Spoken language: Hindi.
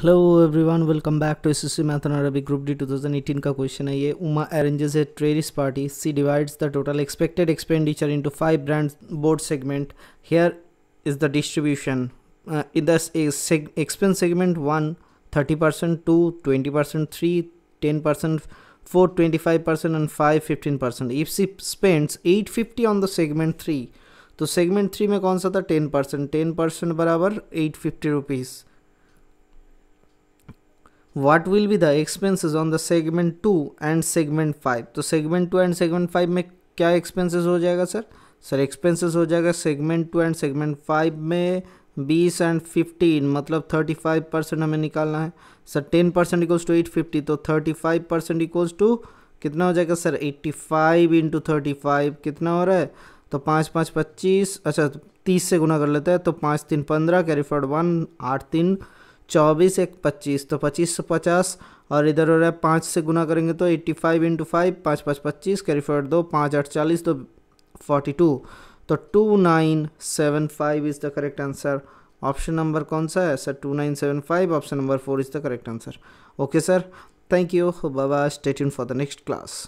hello everyone welcome back to SSC math and Arabic group D 2018 का क्वेश्चन है ये Uma arranges a terrace party she divides the total expected expenditure into five brand board segment here is the distribution in the expense segment one thirty percent two twenty percent three ten percent four twenty five percent and five fifteen percent if she spends eight fifty on the segment three तो सेगमेंट थ्री में कौन सा था टेन परसेंट टेन परसेंट बराबर eight fifty rupees what will be the expenses on the segment two and segment five तो segment two and segment five में क्या एक्सपेंसेस हो जाएगा सर सर एक्सपेंसेस हो जाएगा segment two and segment five में बीस एंड फिफ्टीन मतलब थर्टी फाइव परसेंट हमें निकालना है sir ten percent equals to eight fifty तो thirty five percent equals to कितना हो जाएगा sir eighty five into thirty five कितना हो रहा है तो पाँच पाँच पच्चीस अच्छा तीस से गुना कर लेते हैं तो पाँच तीन पंद्रह कैरी फॉर्ड वन आठ तीन चौबीस एक पच्चीस तो पच्चीस सौ पचास और इधर हो रहा है पाँच से गुना करेंगे तो एट्टी फाइव इंटू फाइव पाँच पाँच पच्चीस कैरी फॉरवर्ड दो पाँच आठ चालीस दो फोर्टी टू तो two nine seven five is the correct answer option number कौन सा है sir two nine seven five option number four is the correct answer okay sir thank you बाबा स्टेट इन फॉर द नेक्स्ट क्लास